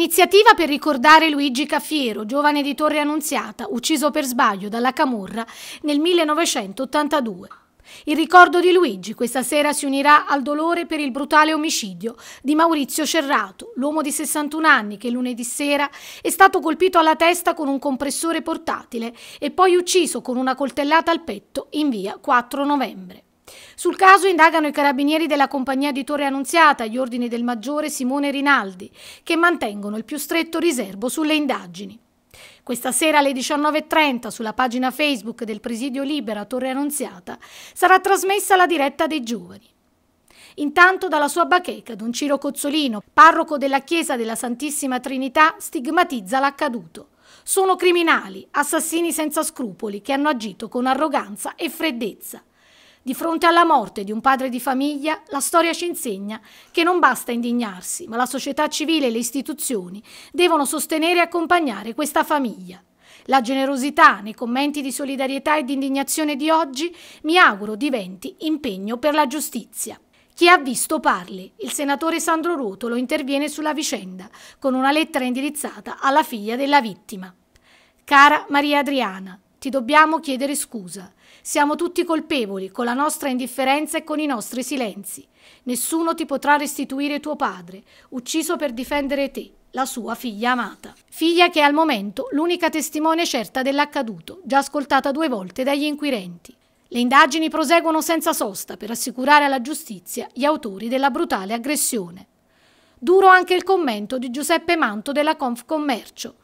Un'iniziativa per ricordare Luigi Caffiero, giovane di Torre Annunziata, ucciso per sbaglio dalla Camorra nel 1982. Il ricordo di Luigi questa sera si unirà al dolore per il brutale omicidio di Maurizio Cerrato, l'uomo di 61 anni che lunedì sera è stato colpito alla testa con un compressore portatile e poi ucciso con una coltellata al petto in via 4 novembre. Sul caso indagano i carabinieri della compagnia di Torre Annunziata, gli ordini del maggiore Simone Rinaldi, che mantengono il più stretto riservo sulle indagini. Questa sera alle 19.30 sulla pagina Facebook del Presidio Libera Torre Annunziata sarà trasmessa la diretta dei giovani. Intanto dalla sua bacheca Don Ciro Cozzolino, parroco della Chiesa della Santissima Trinità, stigmatizza l'accaduto. Sono criminali, assassini senza scrupoli che hanno agito con arroganza e freddezza. Di fronte alla morte di un padre di famiglia, la storia ci insegna che non basta indignarsi, ma la società civile e le istituzioni devono sostenere e accompagnare questa famiglia. La generosità nei commenti di solidarietà e di indignazione di oggi mi auguro diventi impegno per la giustizia. Chi ha visto parli. Il senatore Sandro Ruotolo interviene sulla vicenda con una lettera indirizzata alla figlia della vittima. Cara Maria Adriana, ti dobbiamo chiedere scusa. Siamo tutti colpevoli con la nostra indifferenza e con i nostri silenzi. Nessuno ti potrà restituire tuo padre, ucciso per difendere te, la sua figlia amata. Figlia che è al momento l'unica testimone certa dell'accaduto, già ascoltata due volte dagli inquirenti. Le indagini proseguono senza sosta per assicurare alla giustizia gli autori della brutale aggressione. Duro anche il commento di Giuseppe Manto della Confcommercio,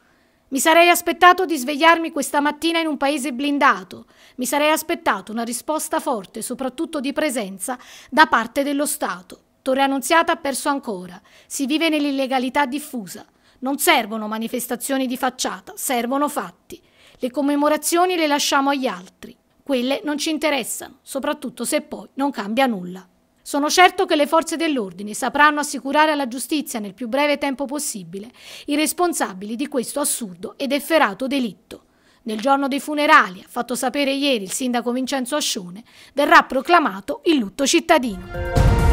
mi sarei aspettato di svegliarmi questa mattina in un paese blindato, mi sarei aspettato una risposta forte, soprattutto di presenza, da parte dello Stato. Torre Annunziata ha perso ancora, si vive nell'illegalità diffusa. Non servono manifestazioni di facciata, servono fatti. Le commemorazioni le lasciamo agli altri, quelle non ci interessano, soprattutto se poi non cambia nulla. Sono certo che le forze dell'ordine sapranno assicurare alla giustizia nel più breve tempo possibile i responsabili di questo assurdo ed efferato delitto. Nel giorno dei funerali, ha fatto sapere ieri il sindaco Vincenzo Ascione, verrà proclamato il lutto cittadino.